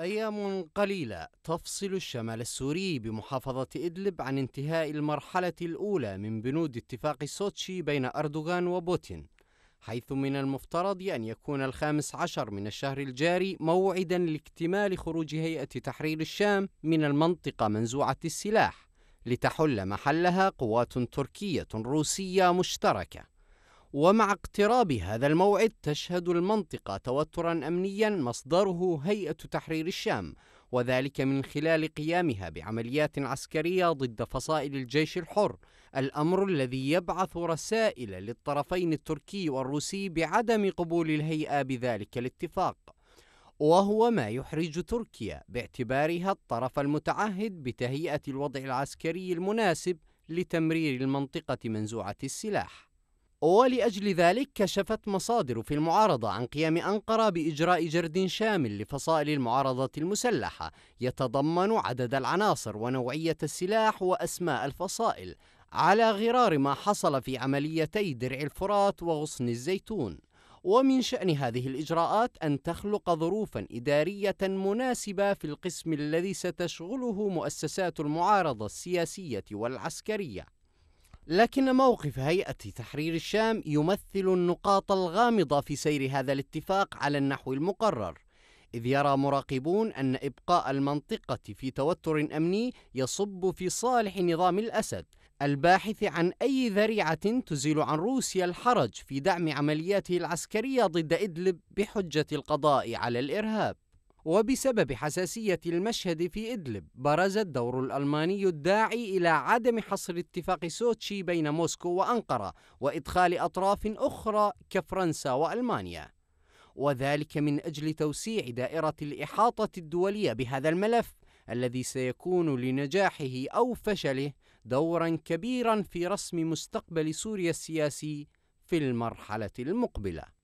أيام قليلة تفصل الشمال السوري بمحافظة إدلب عن انتهاء المرحلة الأولى من بنود اتفاق سوتشي بين أردوغان وبوتين حيث من المفترض أن يكون الخامس عشر من الشهر الجاري موعدا لاكتمال خروج هيئة تحرير الشام من المنطقة منزوعة السلاح لتحل محلها قوات تركية روسية مشتركة ومع اقتراب هذا الموعد تشهد المنطقة توترا أمنيا مصدره هيئة تحرير الشام وذلك من خلال قيامها بعمليات عسكرية ضد فصائل الجيش الحر الأمر الذي يبعث رسائل للطرفين التركي والروسي بعدم قبول الهيئة بذلك الاتفاق وهو ما يحرج تركيا باعتبارها الطرف المتعهد بتهيئة الوضع العسكري المناسب لتمرير المنطقة منزوعة السلاح ولأجل ذلك كشفت مصادر في المعارضة عن قيام أنقرة بإجراء جرد شامل لفصائل المعارضة المسلحة يتضمن عدد العناصر ونوعية السلاح وأسماء الفصائل على غرار ما حصل في عمليتي درع الفرات وغصن الزيتون ومن شأن هذه الإجراءات أن تخلق ظروفا إدارية مناسبة في القسم الذي ستشغله مؤسسات المعارضة السياسية والعسكرية لكن موقف هيئة تحرير الشام يمثل النقاط الغامضة في سير هذا الاتفاق على النحو المقرر إذ يرى مراقبون أن إبقاء المنطقة في توتر أمني يصب في صالح نظام الأسد الباحث عن أي ذريعة تزيل عن روسيا الحرج في دعم عملياته العسكرية ضد إدلب بحجة القضاء على الإرهاب وبسبب حساسية المشهد في إدلب برز الدور الألماني الداعي إلى عدم حصر اتفاق سوتشي بين موسكو وأنقرة وإدخال أطراف أخرى كفرنسا وألمانيا وذلك من أجل توسيع دائرة الإحاطة الدولية بهذا الملف الذي سيكون لنجاحه أو فشله دورا كبيرا في رسم مستقبل سوريا السياسي في المرحلة المقبلة